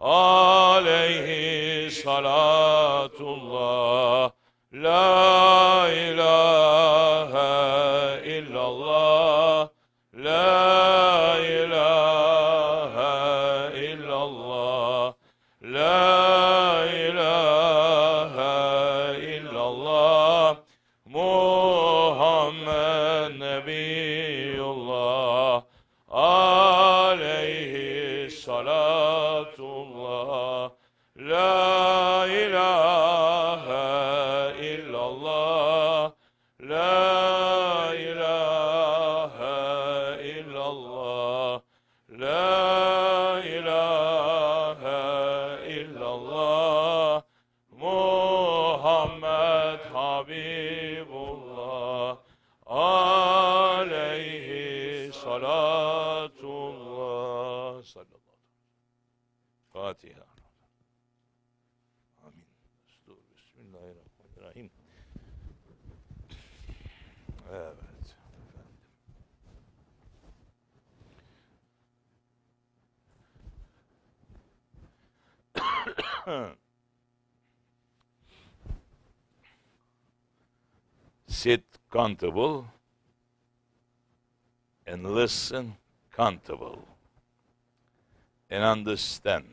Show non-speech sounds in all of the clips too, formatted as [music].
aleyhi salatullah la ilahe accountable and listen countable and understand.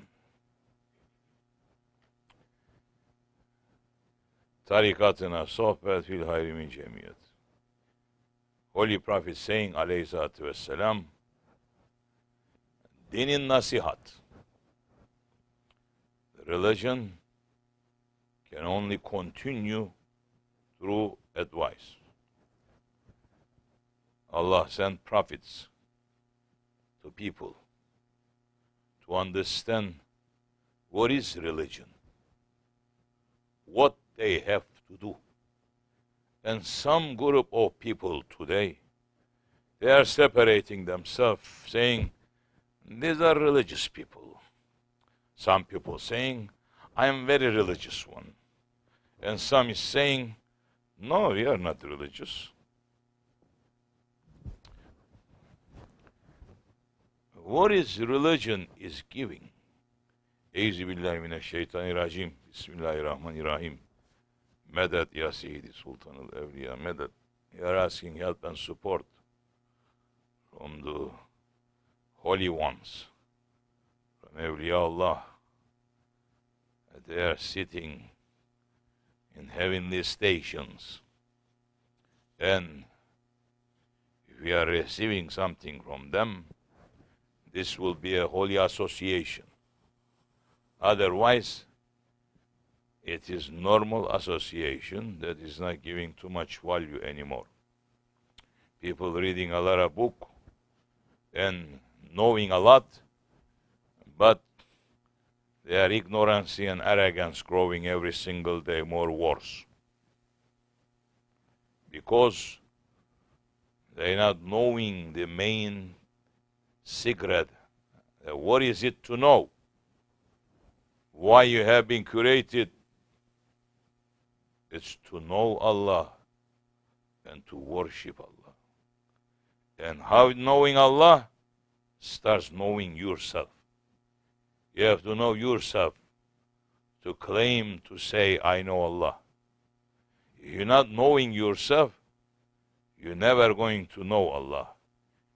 Tarikatına sohbet fil hayrimi cemiyet. Holy Prophet saying aleyhissalatü vesselam dinin nasihat. Religion can only continue through advice. Allah sent prophets to people to understand what is religion, what they have to do. And some group of people today, they are separating themselves, saying, these are religious people. Some people saying, I am very religious one. And some is saying, no, we are not religious. what is religion is giving. Eyzi billahi mineşşeytanirracim. Bismillahirrahmanirrahim. Medet ya Seyyidi Sultanul Evliya. Medet. You are asking help and support from the holy ones, from Evliya Allah. They are sitting in heavenly stations. And if we are receiving something from them, this will be a holy association. Otherwise, it is normal association that is not giving too much value anymore. People reading a lot of book and knowing a lot, but their ignorance and arrogance growing every single day more worse. Because they're not knowing the main secret. Uh, what is it to know? Why you have been created? It's to know Allah and to worship Allah. And how knowing Allah starts knowing yourself. You have to know yourself to claim to say, I know Allah. If you're not knowing yourself, you're never going to know Allah.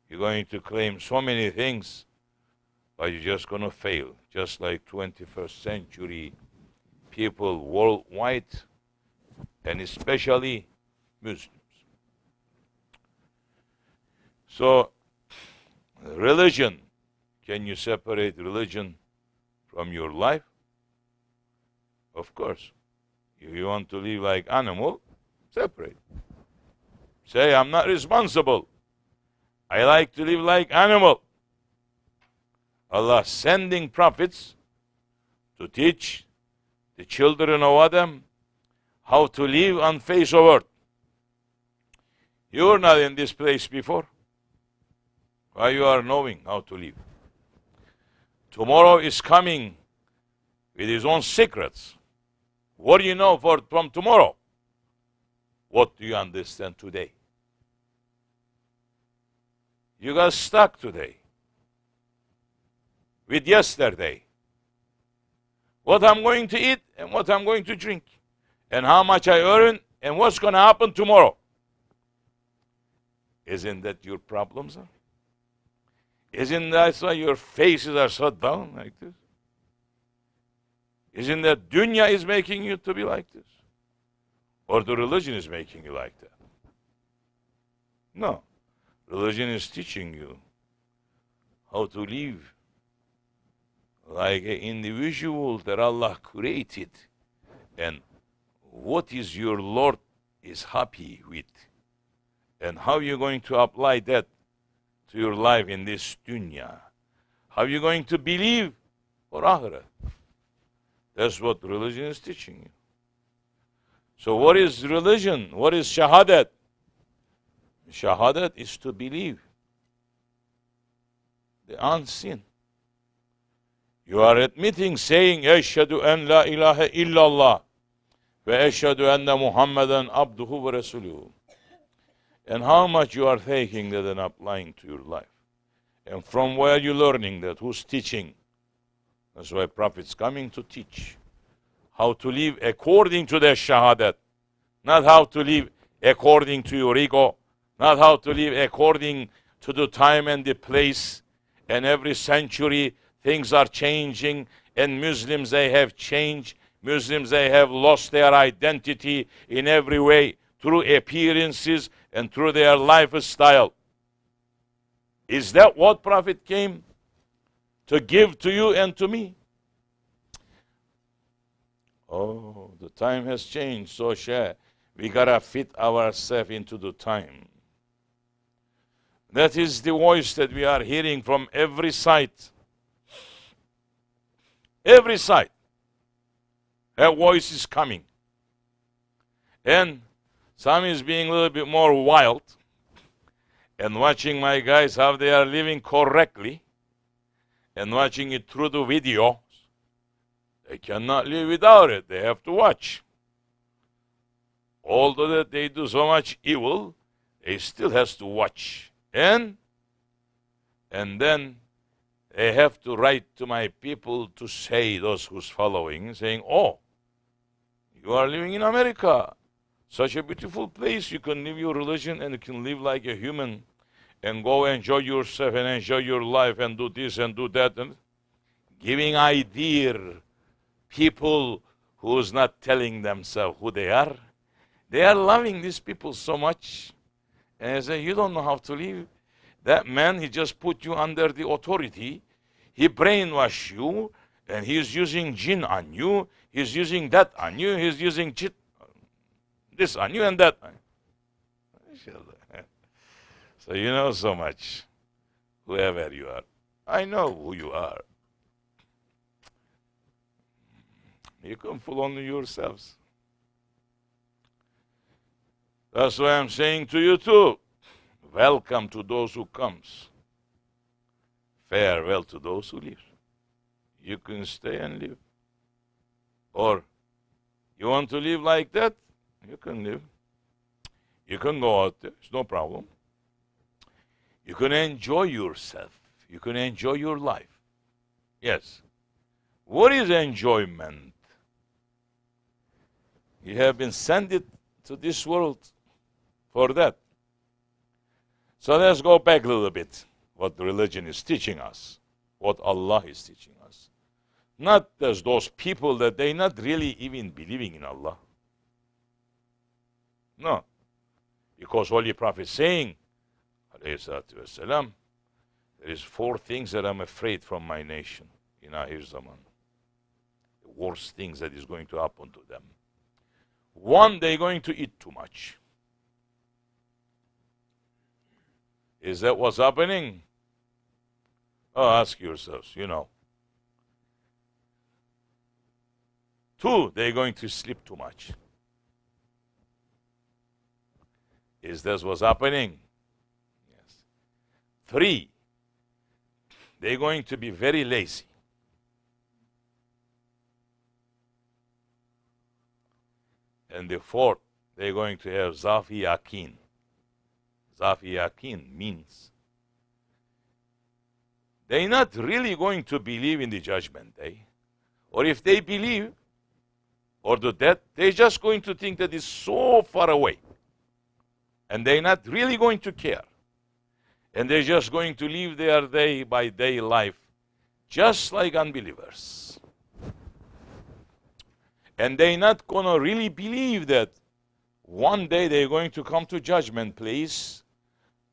You're going to claim so many things, but you're just going to fail, just like 21st century people worldwide, and especially Muslims. So, religion can you separate religion from your life? Of course. If you want to live like animal, separate. Say, I'm not responsible. I like to live like animal. Allah sending prophets to teach the children of Adam how to live on face of earth. You were not in this place before. Why you are knowing how to live? Tomorrow is coming with his own secrets. What do you know for, from tomorrow? What do you understand today? You got stuck today with yesterday. What I'm going to eat and what I'm going to drink, and how much I earn, and what's going to happen tomorrow. Isn't that your problem, sir? Isn't that why your faces are shut down like this? Isn't that dunya is making you to be like this? Or the religion is making you like that? No. Religion is teaching you how to live like an individual that Allah created and what is your Lord is happy with and how you're going to apply that to your life in this dunya. How you going to believe for akhirah? That's what religion is teaching you. So what is religion? What is shahadat? Shahadat is to believe the unseen. You are admitting, saying, Eşhedü an la ilaha illallah ve eşhedü anna Muhammeden abduhu ve resuluhu. And how much you are taking that and applying to your life. And from where you learning that? Who's teaching? That's why prophet's coming to teach how to live according to their shahadat, not how to live according to your ego, not how to live according to the time and the place. And every century, things are changing, and Muslims, they have changed. Muslims, they have lost their identity in every way through appearances and through their lifestyle. Is that what Prophet came to give to you and to me? Oh, the time has changed, so share. We gotta fit ourselves into the time. That is the voice that we are hearing from every side. Every side. a voice is coming. And some is being a little bit more wild and watching my guys how they are living correctly and watching it through the video. They cannot live without it. They have to watch. Although that they do so much evil, they still has to watch. And, and then I have to write to my people to say, those who's following, saying, oh, you are living in America. Such a beautiful place. You can live your religion and you can live like a human and go enjoy yourself and enjoy your life and do this and do that. And giving idea people who's not telling themselves who they are. They are loving these people so much. And I say, you don't know how to live. That man, he just put you under the authority. He brainwashed you, and he is using jinn on you. He's using that on you. He's using chit, this on you and that [laughs] So you know so much, whoever you are. I know who you are. You can fool only yourselves. That's why I'm saying to you too, welcome to those who comes. Farewell to those who leave. You can stay and live. Or you want to live like that? You can live. You can go out there. It's no problem. You can enjoy yourself. You can enjoy your life. Yes. What is enjoyment? You have been sent it to this world for that. So let's go back a little bit. What religion is teaching us, what Allah is teaching us. Not as those people that they not really even believing in Allah. No. Because Holy Prophet saying, والسلام, there is four things that I'm afraid from my nation in Ahir Zaman. The worst things that is going to happen to them. One, they're going to eat too much. Is that what's happening? Oh, ask yourselves, you know. Two, they're going to sleep too much. Is this what's happening? Yes. Three, they're going to be very lazy. And the fourth, they're going to have Zafi Akin. Zafiyakin means they're not really going to believe in the judgment day. Or if they believe, or the death, they're just going to think that it's so far away. And they're not really going to care. And they're just going to live their day by day life, just like unbelievers. And they're not going to really believe that one day they're going to come to judgment place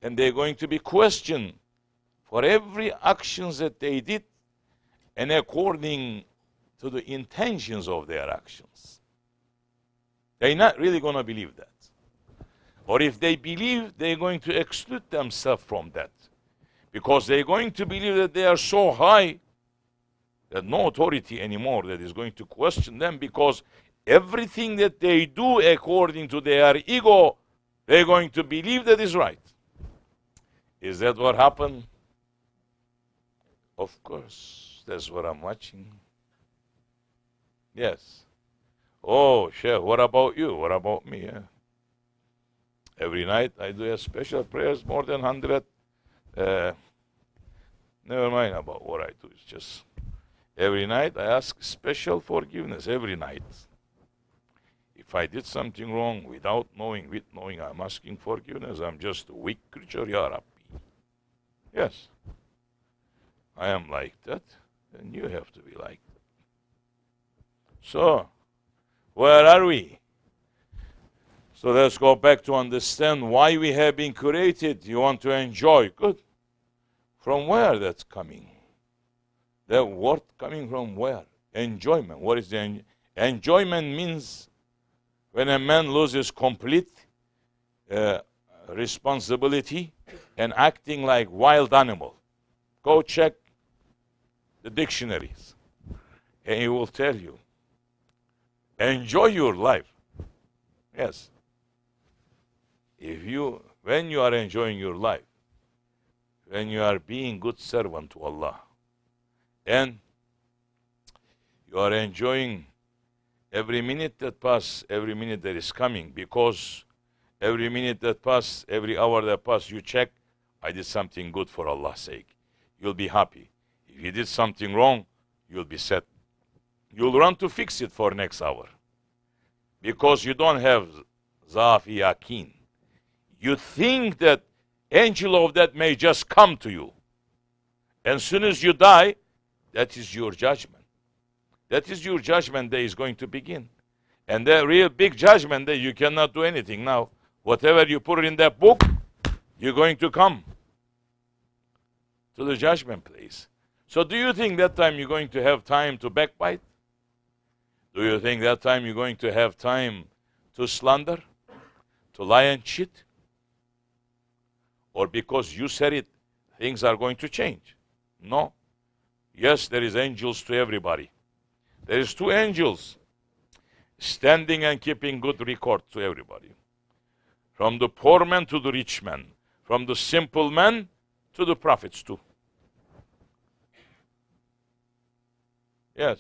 and they're going to be questioned for every actions that they did and according to the intentions of their actions. They're not really going to believe that. Or if they believe, they're going to exclude themselves from that. Because they're going to believe that they are so high that no authority anymore that is going to question them because everything that they do according to their ego, they're going to believe that is right. Is that what happened? Of course, that's what I'm watching. Yes. Oh, Chef, what about you? What about me? Eh? Every night I do a special prayers, more than 100. Uh, never mind about what I do. It's just every night I ask special forgiveness every night. If I did something wrong without knowing, with knowing, I'm asking forgiveness. I'm just a weak creature, Ya Yes. I am like that, and you have to be like that. So, where are we? So let's go back to understand why we have been created. You want to enjoy. Good. From where that's coming? That word coming from where? Enjoyment. What is the en enjoyment means when a man loses complete uh, responsibility and acting like wild animal. Go check the dictionaries and he will tell you. Enjoy your life. Yes. If you when you are enjoying your life, when you are being good servant to Allah, and you are enjoying every minute that pass, every minute that is coming, because Every minute that passes, every hour that passes, you check, I did something good for Allah's sake. You'll be happy. If you did something wrong, you'll be sad. You'll run to fix it for next hour. Because you don't have Zafi Yakin. You think that angel of that may just come to you. And soon as you die, that is your judgment. That is your judgment day is going to begin. And the real big judgment day, you cannot do anything now. Whatever you put in that book, you're going to come to the judgment place. So do you think that time you're going to have time to backbite? Do you think that time you're going to have time to slander, to lie and cheat? Or because you said it, things are going to change? No. Yes, there is angels to everybody. There is two angels standing and keeping good record to everybody from the poor man to the rich man, from the simple man to the prophets too. Yes.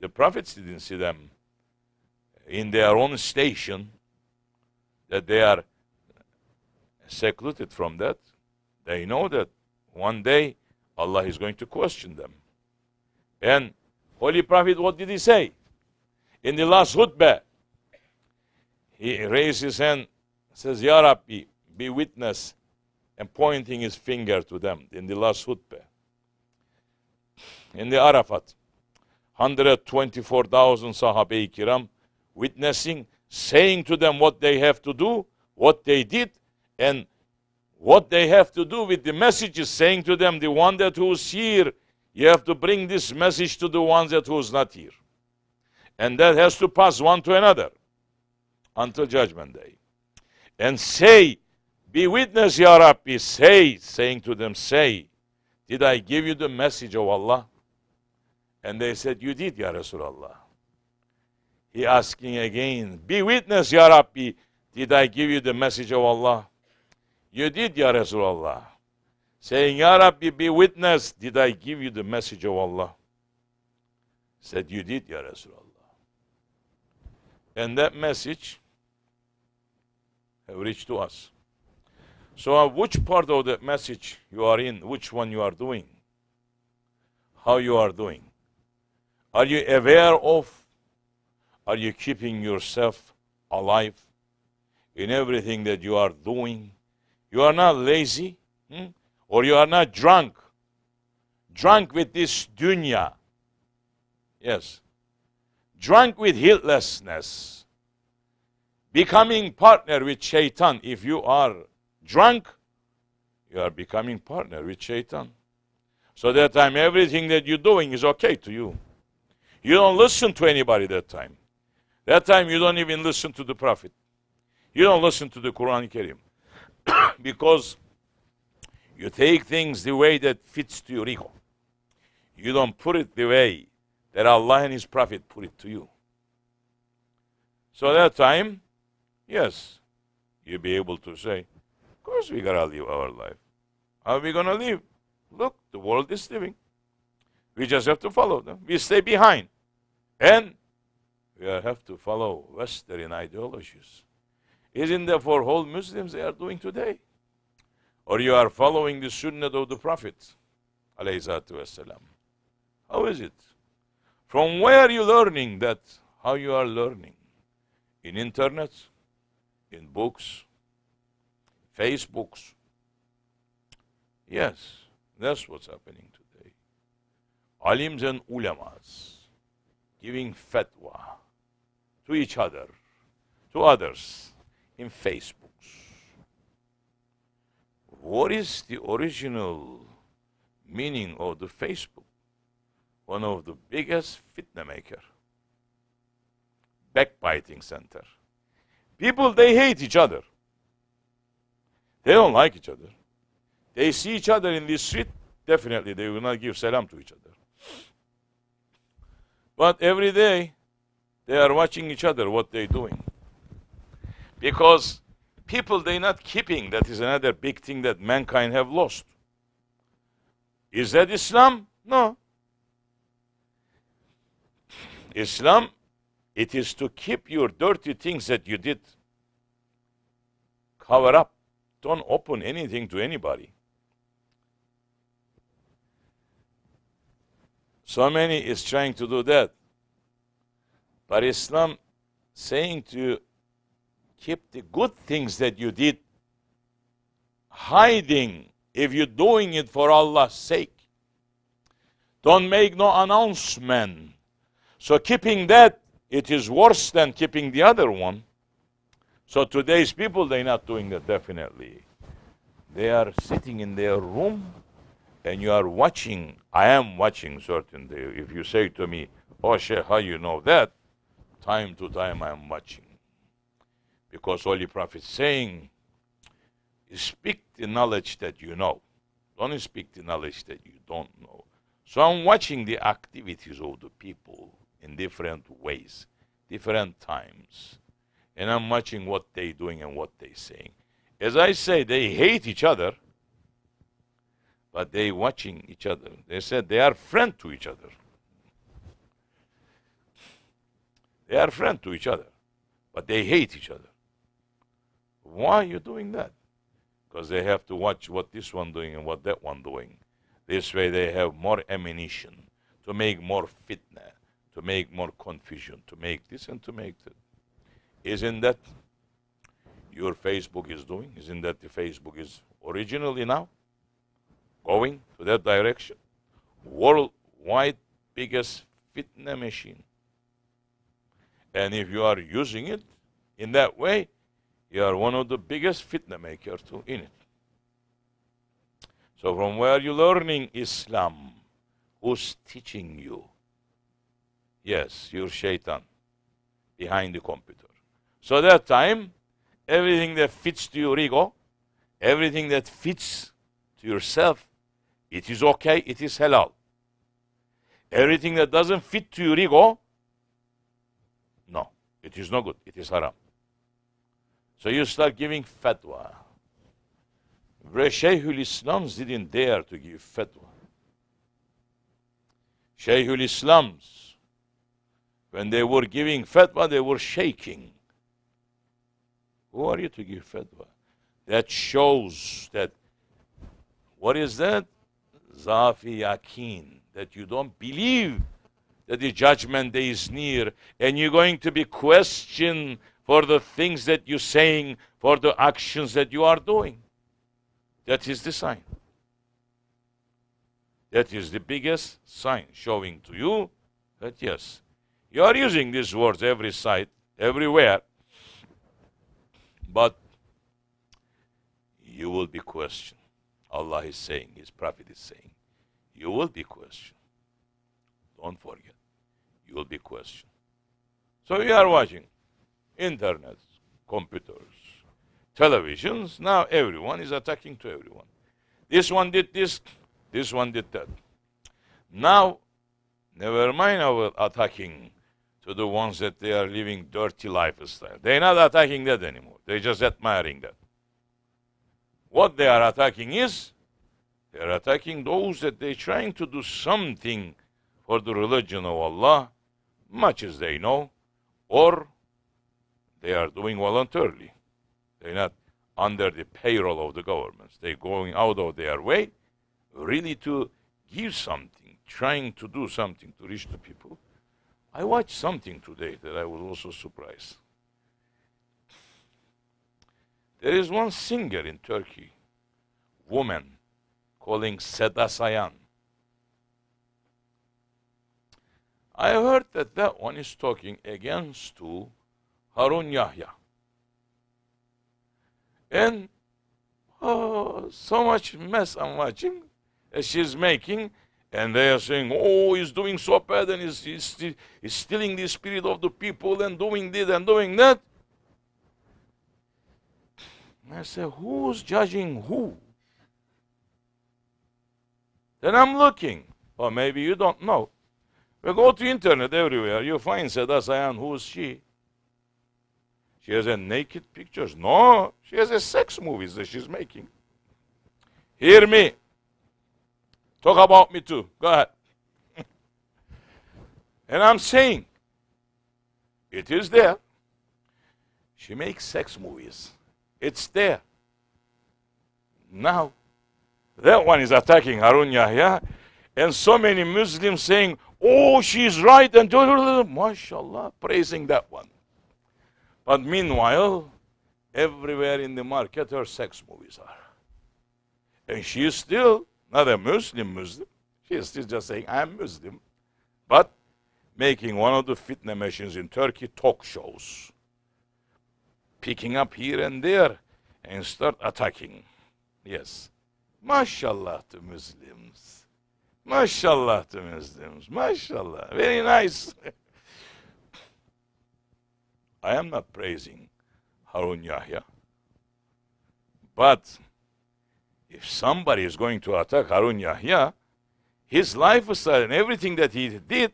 The prophets didn't see them in their own station, that they are secluded from that. They know that one day Allah is going to question them. And Holy Prophet, what did he say? In the last khutbah, he raised his hand, says, Ya Rabbi, be witness, and pointing his finger to them in the last hutbah. In the Arafat, 124,000 Sahaba kiram witnessing, saying to them what they have to do, what they did, and what they have to do with the messages, saying to them, the one that who's here, you have to bring this message to the one that who's not here. And that has to pass one to another until judgment day. And say, Be witness, Ya Rabbi, say, saying to them, Say, did I give you the message of Allah? And they said, You did, Ya Rasulallah. He asking again, Be witness, Ya Rabbi, did I give you the message of Allah? You did, Ya Rasulallah. Saying, Ya Rabbi, be witness, did I give you the message of Allah? Said, You did, Ya Rasulallah. And that message have reached to us. So uh, which part of the message you are in, which one you are doing, how you are doing. Are you aware of? Are you keeping yourself alive in everything that you are doing? You are not lazy hmm? or you are not drunk. Drunk with this dunya. Yes. Drunk with heedlessness becoming partner with shaitan. If you are drunk, you are becoming partner with shaitan. So that time everything that you're doing is okay to you. You don't listen to anybody that time. That time you don't even listen to the Prophet. You don't listen to the Quran Karim. [coughs] because you take things the way that fits to your ego. You don't put it the way that Allah and His Prophet put it to you. So that time, Yes, you'll be able to say, of course we gotta live our life. How are we gonna live? Look, the world is living. We just have to follow them. We stay behind. And we have to follow Western ideologies. Isn't that for whole Muslims they are doing today? Or you are following the sunnah of the Prophet, والسلام. How is it? From where are you learning that? How you are learning? In internet? in books, Facebooks. Yes, that's what's happening today. Alims and ulamas giving fatwa to each other, to others in Facebooks. What is the original meaning of the Facebook? One of the biggest fitna maker, backbiting center. People, they hate each other. They don't like each other. They see each other in the street, definitely they will not give salam to each other. But every day, they are watching each other, what they're doing. Because people, they're not keeping. That is another big thing that mankind have lost. Is that Islam? No. Islam it is to keep your dirty things that you did. Cover up. Don't open anything to anybody. So many is trying to do that. But Islam saying to you, keep the good things that you did hiding if you're doing it for Allah's sake. Don't make no announcement. So keeping that it is worse than keeping the other one. So today's people, they're not doing that definitely. They are sitting in their room and you are watching. I am watching certainly. If you say to me, Oh, Sheikh, how you know that? Time to time I am watching. Because Holy Prophet saying, Speak the knowledge that you know. Don't speak the knowledge that you don't know. So I'm watching the activities of the people in different ways, different times. And I'm watching what they're doing and what they're saying. As I say, they hate each other, but they're watching each other. They said they are friend to each other. They are friend to each other, but they hate each other. Why are you doing that? Because they have to watch what this one doing and what that one doing. This way they have more ammunition to make more fitness to make more confusion, to make this and to make that. Isn't that your Facebook is doing? Isn't that the Facebook is originally now going to that direction? Worldwide biggest fitna machine. And if you are using it in that way, you are one of the biggest fitna makers too in it. So from where you learning Islam? Who's teaching you? Yes, your shaitan behind the computer. So that time, everything that fits to your ego, everything that fits to yourself, it is okay, it is halal. Everything that doesn't fit to your ego, no, it is no good, it is haram. So you start giving fatwa. Where Shaykhul Islams didn't dare to give fatwa. Shaykhul Islams when they were giving fatwa, they were shaking. Who are you to give fatwa? That shows that what is that? Zafi yakin, that you don't believe that the judgment day is near and you're going to be questioned for the things that you're saying, for the actions that you are doing. That is the sign. That is the biggest sign showing to you that yes, you are using these words every site, everywhere, but you will be questioned. Allah is saying, His Prophet is saying, you will be questioned. Don't forget, you will be questioned. So you are watching internet, computers, televisions. Now everyone is attacking to everyone. This one did this, this one did that. Now, never mind our attacking to the ones that they are living dirty lifestyle. They're not attacking that anymore. They're just admiring that. What they are attacking is they're attacking those that they're trying to do something for the religion of Allah, much as they know, or they are doing voluntarily. They're not under the payroll of the governments. They're going out of their way really to give something, trying to do something to reach the people. I watched something today that I was also surprised. There is one singer in Turkey, woman, calling Seda Sayan. I heard that that one is talking against to Harun Yahya. And oh, so much mess I'm watching uh, she's making and they are saying, oh, he's doing so bad and he's, he's, he's stealing the spirit of the people and doing this and doing that. And I said, who's judging who? Then I'm looking. Or maybe you don't know. We go to internet everywhere. You find Seda Sayan. Who is she? She has a naked pictures. No, she has a sex movies that she's making. Hear me. Talk about me too. Go ahead. [laughs] and I'm saying, it is there. She makes sex movies. It's there. Now, that one is attacking Harun Yahya, and so many Muslims saying, oh, she's right, and mashallah, praising that one. But meanwhile, everywhere in the market, her sex movies are. And she's still not a Muslim Muslim. She is still just saying, I'm Muslim. But making one of the fitna machines in Turkey talk shows. Picking up here and there and start attacking. Yes. Mashallah to Muslims. Mashallah to Muslims. Mashallah. Very nice. [laughs] I am not praising Harun Yahya. But if somebody is going to attack Harun Yahya, his lifestyle and everything that he did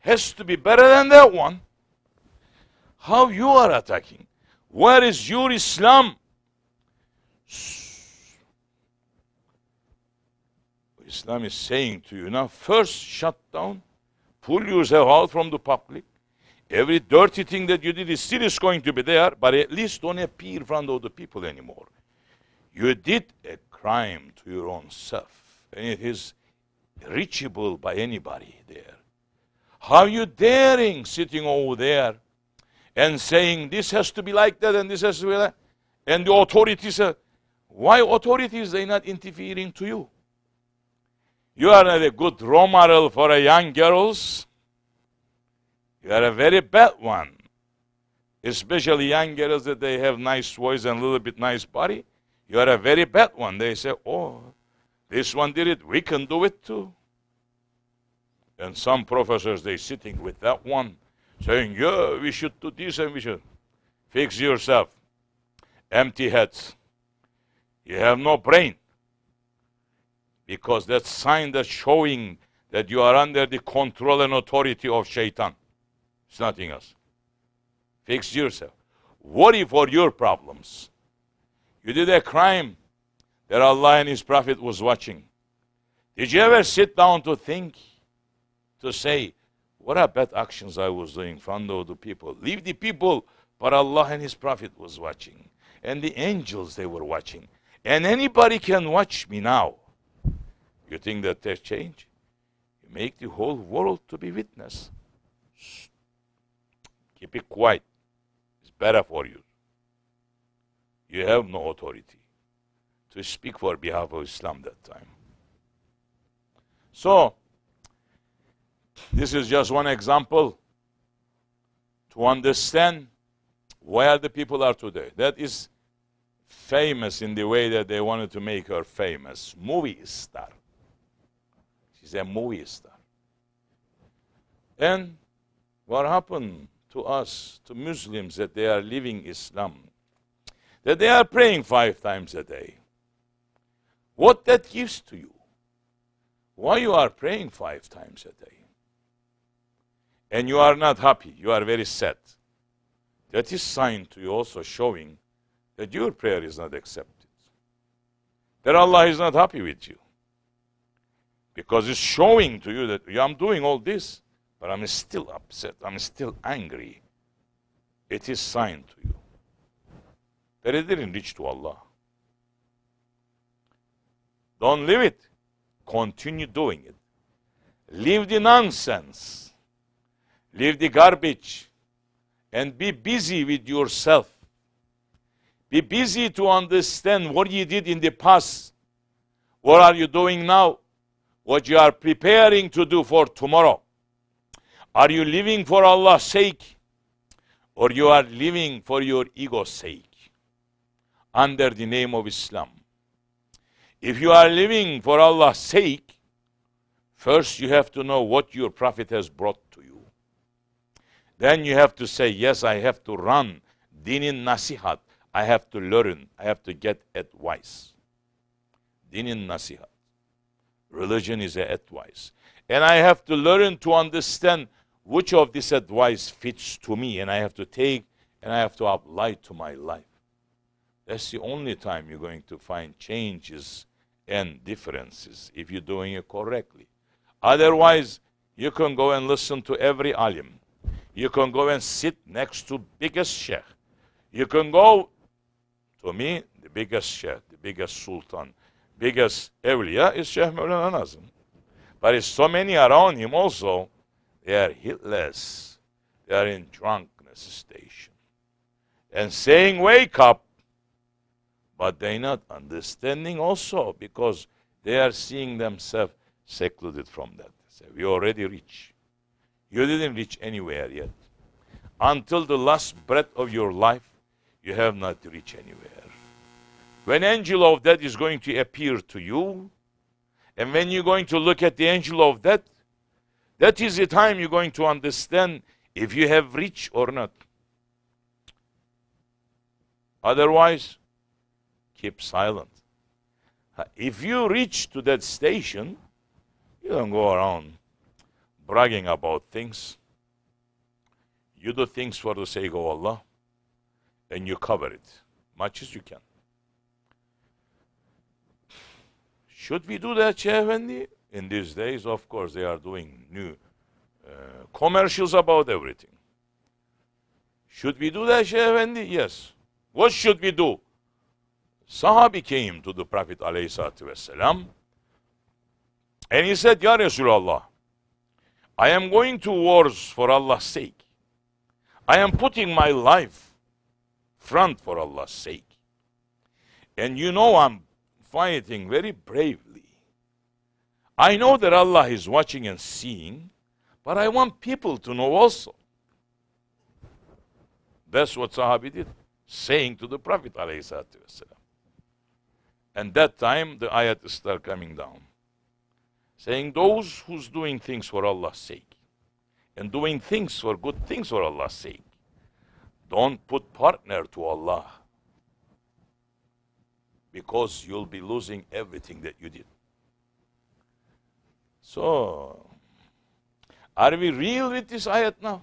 has to be better than that one. How you are attacking? Where is your Islam? Islam is saying to you now, first shut down, pull yourself out from the public. Every dirty thing that you did is still is going to be there, but at least don't appear in front of the people anymore. You did a crime to your own self. And it is reachable by anybody there. How you daring sitting over there and saying this has to be like that and this has to be that? And the authorities are, why authorities? they not interfering to you. You are not a good role model for a young girls. You are a very bad one. Especially young girls that they have nice voice and a little bit nice body. You are a very bad one. They say, Oh, this one did it. We can do it too. And some professors, they sitting with that one saying, Yeah, we should do this and we should. Fix yourself. Empty heads. You have no brain. Because that sign that's showing that you are under the control and authority of shaitan. It's nothing else. Fix yourself. Worry for your problems. You did a crime that Allah and His Prophet was watching. Did you ever sit down to think, to say, what are bad actions I was doing? Fando the people. Leave the people, but Allah and His Prophet was watching. And the angels, they were watching. And anybody can watch me now. You think that there's change? You make the whole world to be witness. Keep it quiet. It's better for you. You have no authority to speak for behalf of Islam that time. So, this is just one example to understand where the people are today. That is famous in the way that they wanted to make her famous. Movie star. She's a movie star. And what happened to us, to Muslims, that they are leaving Islam that they are praying five times a day. What that gives to you? Why you are praying five times a day? And you are not happy, you are very sad. That is sign to you also showing that your prayer is not accepted. That Allah is not happy with you. Because it's showing to you that I'm doing all this, but I'm still upset, I'm still angry. It is sign to you. That is the reach to Allah. Don't leave it. Continue doing it. Leave the nonsense. Leave the garbage. And be busy with yourself. Be busy to understand what you did in the past. What are you doing now? What you are preparing to do for tomorrow. Are you living for Allah's sake? Or you are living for your ego's sake? under the name of Islam. If you are living for Allah's sake, first you have to know what your Prophet has brought to you. Then you have to say, yes, I have to run dinin nasihat. I have to learn. I have to get advice. Dinin nasihat. Religion is an advice. And I have to learn to understand which of this advice fits to me and I have to take and I have to apply to my life. That's the only time you're going to find changes and differences if you're doing it correctly. Otherwise, you can go and listen to every alim. You can go and sit next to biggest sheikh. You can go to me, the biggest sheikh, the biggest sultan, biggest awliya is Sheikh Mawlana Nazim. But it's so many around him also, they are hitless. They are in drunkenness station. And saying, wake up, but they're not understanding also because they are seeing themselves secluded from that. So we already rich. You didn't reach anywhere yet. Until the last breath of your life, you have not reached anywhere. When angel of death is going to appear to you, and when you're going to look at the angel of death, that is the time you're going to understand if you have reached or not. Otherwise, keep silent. If you reach to that station, you don't go around bragging about things. You do things for the sake of Allah and you cover it much as you can. Should we do that, Sheikh In these days, of course, they are doing new uh, commercials about everything. Should we do that, Sheikh Yes. What should we do? Sahabi came to the Prophet Aleyhisselam and he said, Ya Resulallah, I am going to wars for Allah's sake. I am putting my life front for Allah's sake. And you know I'm fighting very bravely. I know that Allah is watching and seeing, but I want people to know also. That's what Sahabi did, saying to the Prophet ﷺ. And that time the ayat start coming down. Saying those who's doing things for Allah's sake and doing things for good things for Allah's sake. Don't put partner to Allah because you'll be losing everything that you did. So, are we real with this ayat now?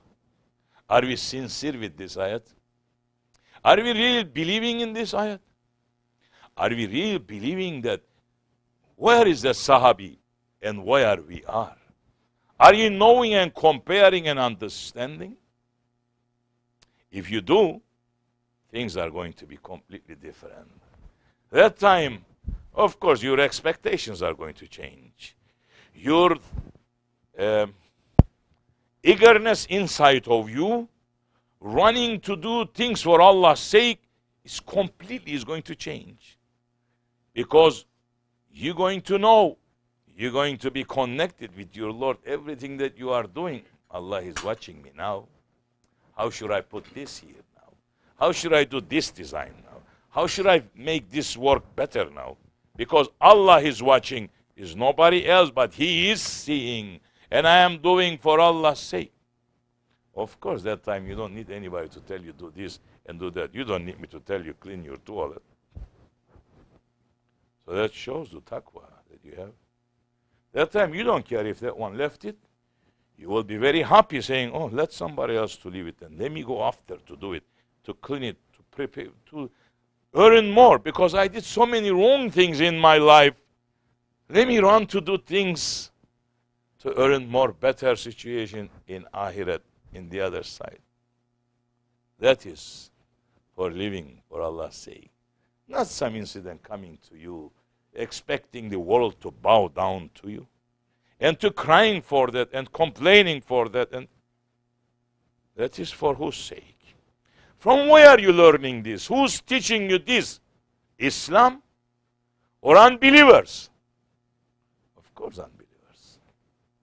Are we sincere with this ayat? Are we really believing in this ayat? Are we really believing that? Where is the Sahabi and where we are? Are you knowing and comparing and understanding? If you do, things are going to be completely different. That time, of course, your expectations are going to change. Your uh, eagerness inside of you, running to do things for Allah's sake, is completely is going to change. Because you're going to know, you're going to be connected with your Lord. Everything that you are doing, Allah is watching me now. How should I put this here now? How should I do this design now? How should I make this work better now? Because Allah is watching, is nobody else, but He is seeing, and I am doing for Allah's sake. Of course, that time you don't need anybody to tell you do this and do that. You don't need me to tell you clean your toilet. So that shows the taqwa that you have. That time you don't care if that one left it. You will be very happy saying, oh, let somebody else to leave it and let me go after to do it, to clean it, to prepare, to earn more because I did so many wrong things in my life. Let me run to do things to earn more better situation in Ahirat, in the other side. That is for living for Allah's sake. Not some incident coming to you expecting the world to bow down to you and to crying for that and complaining for that and that is for whose sake from where are you learning this who's teaching you this islam or unbelievers of course unbelievers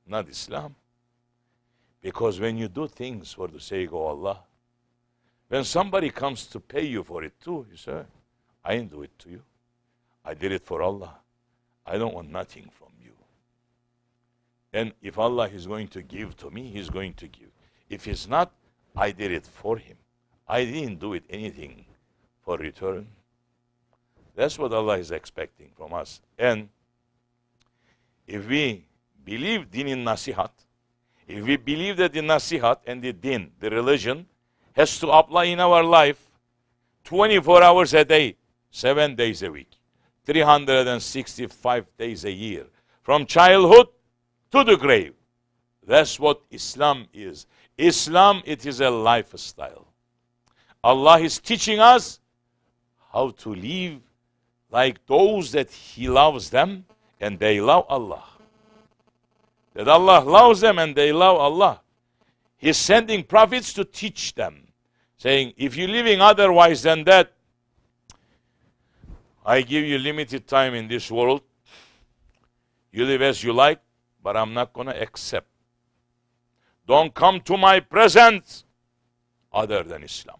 not islam because when you do things for the sake of allah when somebody comes to pay you for it too you say i didn't do it to you I did it for Allah. I don't want nothing from you. And if Allah is going to give to me, He's going to give. If He's not, I did it for Him. I didn't do it anything for return. That's what Allah is expecting from us. And if we believe din in nasihat, if we believe that the nasihat and the din, the religion, has to apply in our life 24 hours a day, 7 days a week. 365 days a year, from childhood to the grave. That's what Islam is. Islam, it is a lifestyle. Allah is teaching us how to live like those that He loves them and they love Allah. That Allah loves them and they love Allah. He's sending prophets to teach them, saying, if you're living otherwise than that, I give you limited time in this world. You live as you like, but I'm not going to accept. Don't come to my presence other than Islam.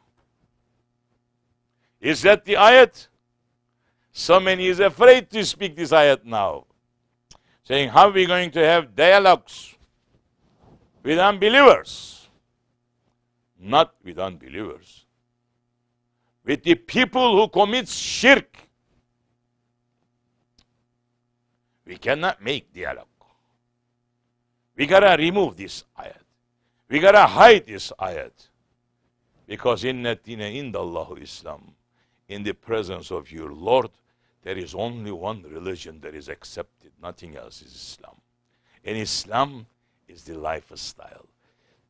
Is that the ayat? So many is afraid to speak this ayat now. Saying, how are we going to have dialogues with unbelievers? Not with unbelievers. With the people who commit shirk. We cannot make dialogue. We gotta remove this ayat. We gotta hide this ayat. Because in Natina Islam, in the presence of your Lord, there is only one religion that is accepted. Nothing else is Islam. And Islam is the lifestyle.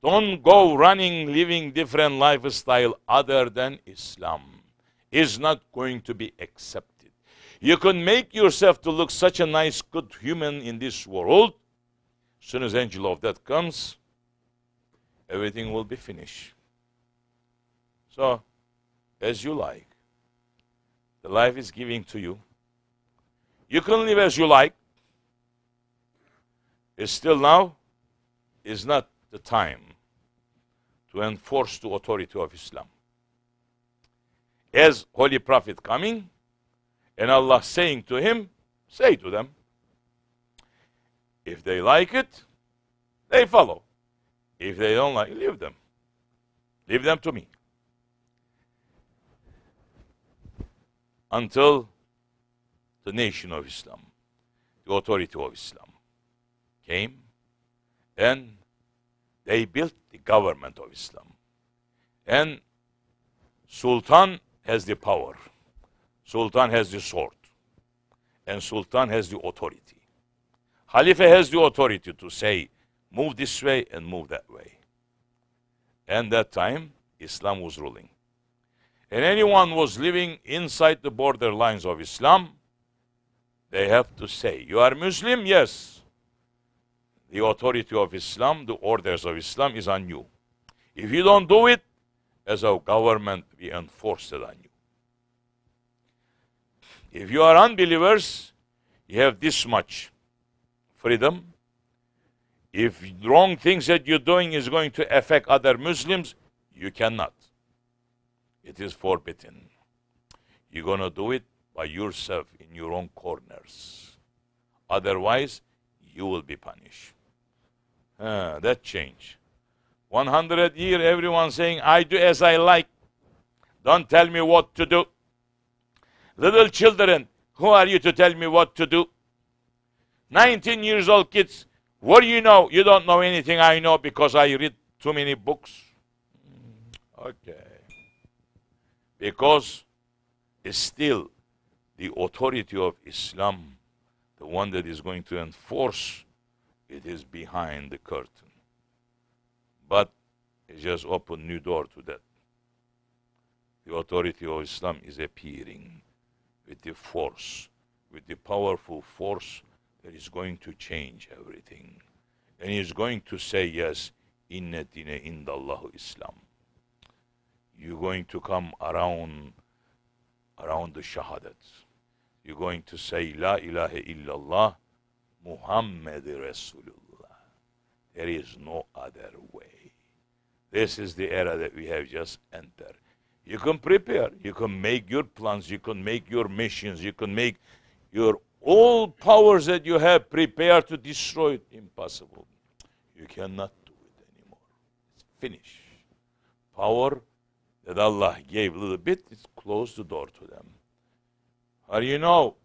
Don't go running, living different lifestyle other than Islam. Is not going to be accepted. You can make yourself to look such a nice, good human in this world. As soon as angel of death comes, everything will be finished. So, as you like, the life is giving to you. You can live as you like. It's still now is not the time to enforce the authority of Islam. As Holy Prophet coming, and Allah saying to him, say to them, if they like it, they follow. If they don't like, leave them. Leave them to me. Until the nation of Islam, the authority of Islam came and they built the government of Islam. And Sultan has the power. Sultan has the sword and Sultan has the authority. Khalifa has the authority to say, move this way and move that way. And that time, Islam was ruling. And anyone was living inside the borderlines of Islam, they have to say, you are Muslim? Yes. The authority of Islam, the orders of Islam is on you. If you don't do it, as our government, we enforce it on you. If you are unbelievers, you have this much freedom. If wrong things that you're doing is going to affect other Muslims, you cannot. It is forbidden. You're going to do it by yourself in your own corners. Otherwise, you will be punished. Ah, that change. 100 year, everyone saying, I do as I like. Don't tell me what to do. Little children, who are you to tell me what to do? 19 years old kids, what do you know? You don't know anything I know because I read too many books. Mm, okay. Because still the authority of Islam, the one that is going to enforce, it is behind the curtain. But it just opened new door to that. The authority of Islam is appearing with the force, with the powerful force that is going to change everything. And he is going to say, yes, inna dine indallahu Islam. You're going to come around, around the shahadat. You're going to say, la ilaha illallah, Muhammad Rasulullah. There is no other way. This is the era that we have just entered. You can prepare. You can make your plans. You can make your missions. You can make your all powers that you have prepare to destroy it. Impossible. You cannot do it anymore. It's finished. Power that Allah gave a little bit, It's closed the door to them. How do you know?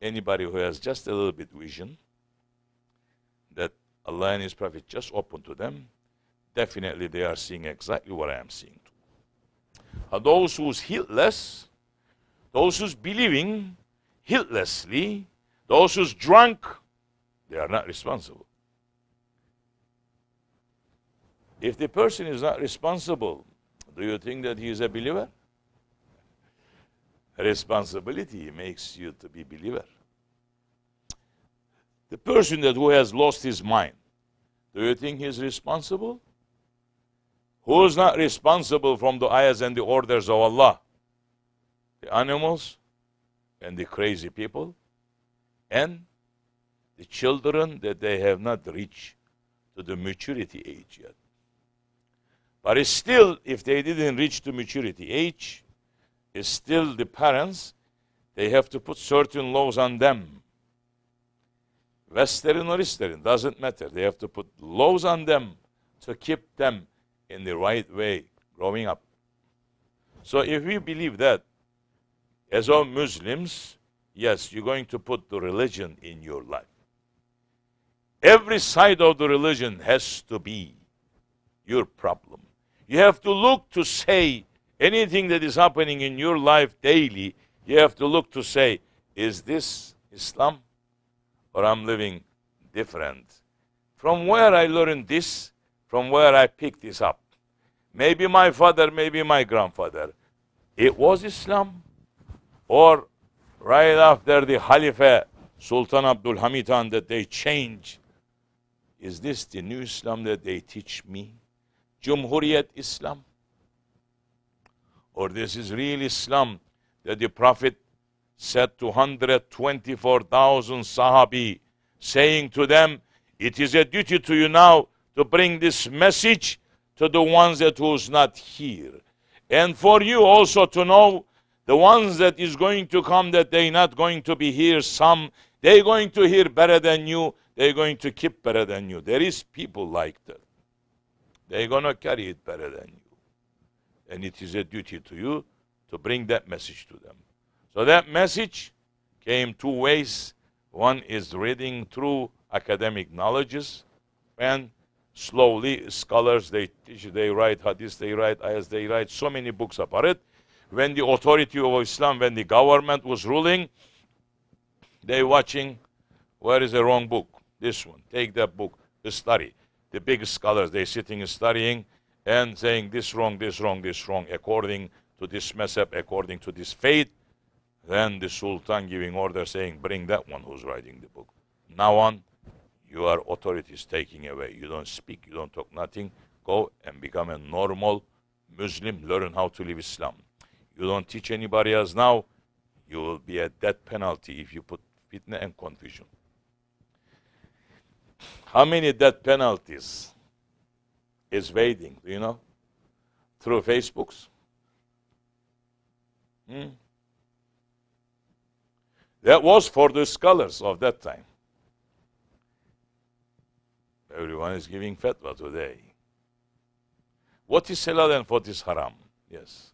Anybody who has just a little bit vision that Allah and His Prophet just opened to them, definitely they are seeing exactly what I am seeing are those who's heedless, those who's believing heedlessly, those who's drunk, they are not responsible. If the person is not responsible, do you think that he is a believer? Responsibility makes you to be believer. The person that who has lost his mind, do you think he is responsible? Who is not responsible from the ayahs and the orders of Allah? The animals and the crazy people and the children that they have not reached to the maturity age yet. But it's still, if they didn't reach the maturity age, it's still the parents, they have to put certain laws on them. Western or Eastern, doesn't matter. They have to put laws on them to keep them in the right way growing up. So if we believe that, as all Muslims, yes, you're going to put the religion in your life. Every side of the religion has to be your problem. You have to look to say anything that is happening in your life daily, you have to look to say, is this Islam? Or I'm living different. From where I learned this, from where I picked this up. Maybe my father, maybe my grandfather. It was Islam. Or right after the Khalifa Sultan Abdul Hamid that they changed. Is this the new Islam that they teach me? Jumhuriyat Islam? Or this is real Islam that the Prophet said to 124,000 Sahabi, saying to them, it is a duty to you now to bring this message to the ones that was not here. And for you also to know the ones that is going to come that they not going to be here some they going to hear better than you they going to keep better than you there is people like that they going to carry it better than you and it is a duty to you to bring that message to them so that message came two ways one is reading through academic knowledges and slowly scholars they teach they write hadith they write as they write so many books about it when the authority of islam when the government was ruling they watching where is the wrong book this one take that book study the big scholars they sitting studying and saying this wrong this wrong this wrong according to this method according to this faith then the sultan giving order saying bring that one who's writing the book now on your authority is taking away. You don't speak, you don't talk, nothing. Go and become a normal Muslim. Learn how to live Islam. You don't teach anybody else now. You will be a death penalty if you put fitna and confusion. How many death penalties is waiting, you know, through Facebooks? Hmm? That was for the scholars of that time. Everyone is giving fatwa today. What is halal and what is haram? Yes.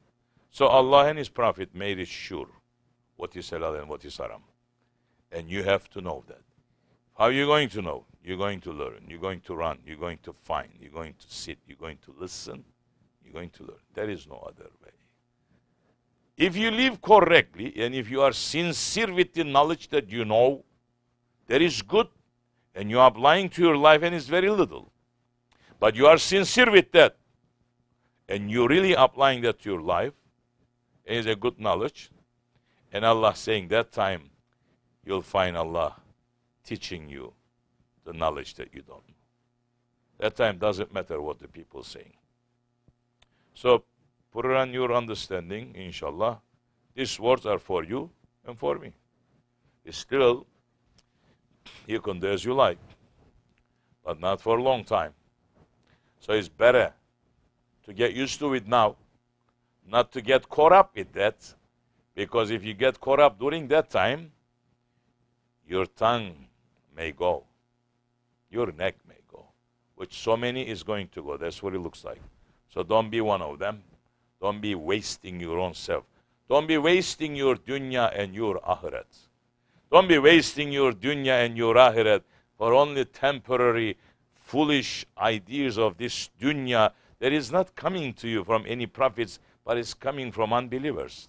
So Allah and His Prophet made it sure what is halal and what is haram. And you have to know that. How are you going to know? You're going to learn. You're going to run. You're going to find. You're going to sit. You're going to listen. You're going to learn. There is no other way. If you live correctly and if you are sincere with the knowledge that you know, there is good and you are applying to your life and it's very little. But you are sincere with that and you really applying that to your life it is a good knowledge. And Allah saying that time you'll find Allah teaching you the knowledge that you don't know. That time doesn't matter what the people saying. So put it on your understanding, inshallah. These words are for you and for me. It's still you can do as you like, but not for a long time. So it's better to get used to it now, not to get caught up with that, because if you get caught up during that time, your tongue may go, your neck may go, which so many is going to go. That's what it looks like. So don't be one of them. Don't be wasting your own self. Don't be wasting your dunya and your akhirat. Don't be wasting your dunya and your ahiret for only temporary foolish ideas of this dunya that is not coming to you from any prophets, but is coming from unbelievers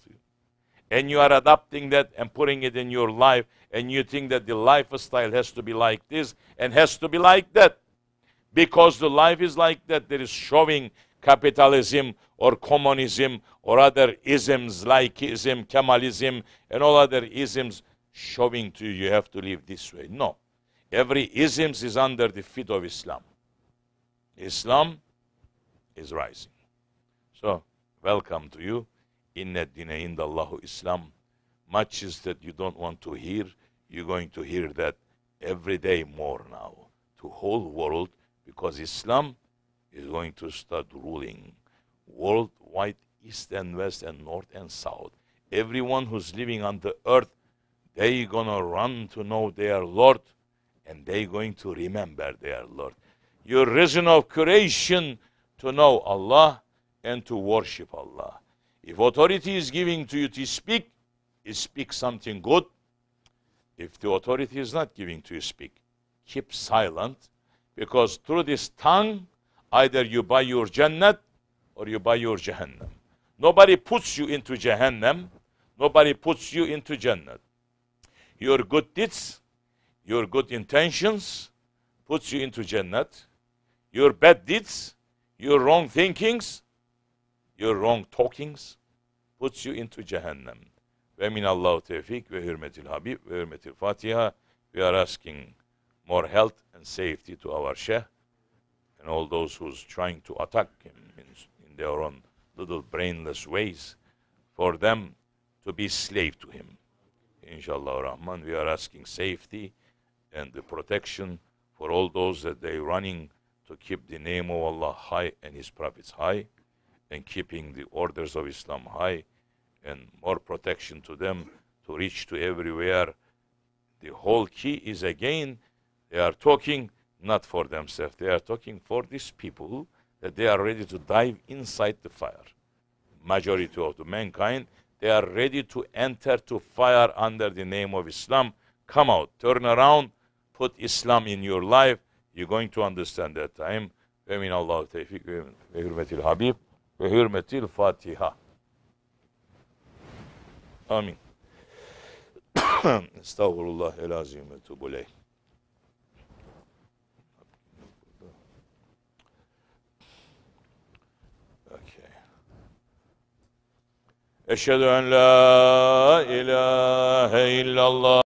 And you are adopting that and putting it in your life, and you think that the lifestyle has to be like this and has to be like that. Because the life is like that, there is showing capitalism or communism or other isms like ism, Kemalism, and all other isms showing to you you have to live this way. No. Every ism is under the feet of Islam. Islam is rising. So, welcome to you. Inna dina indallahu Islam. Much is that you don't want to hear, you're going to hear that every day more now to whole world because Islam is going to start ruling worldwide, east and west and north and south. Everyone who's living on the earth they gonna run to know their Lord, and they going to remember their Lord. Your reason of creation to know Allah and to worship Allah. If authority is giving to you to speak, you speak something good. If the authority is not giving to you speak, keep silent because through this tongue, either you buy your Jannat or you buy your Jahannam. Nobody puts you into Jahannam. Nobody puts you into Jannat your good deeds, your good intentions puts you into Jannat. Your bad deeds, your wrong thinkings, your wrong talkings puts you into Jahannam. Ve minallahu tevfik ve hürmetil habib ve hürmetil fatiha. We are asking more health and safety to our Sheikh and all those who's trying to attack him in, in their own little brainless ways for them to be slave to him inshallah rahman we are asking safety and the protection for all those that they running to keep the name of allah high and his prophets high and keeping the orders of islam high and more protection to them to reach to everywhere the whole key is again they are talking not for themselves they are talking for these people that they are ready to dive inside the fire majority of the mankind they are ready to enter to fire under the name of Islam. Come out, turn around, put Islam in your life. You're going to understand that time. Emin Allah tevfik ve hürmetil Habib ve hürmetil Fatiha. Amin. Estağfurullah [coughs] el azim ve tubuleyh. Eşhedü en la ilahe illallah.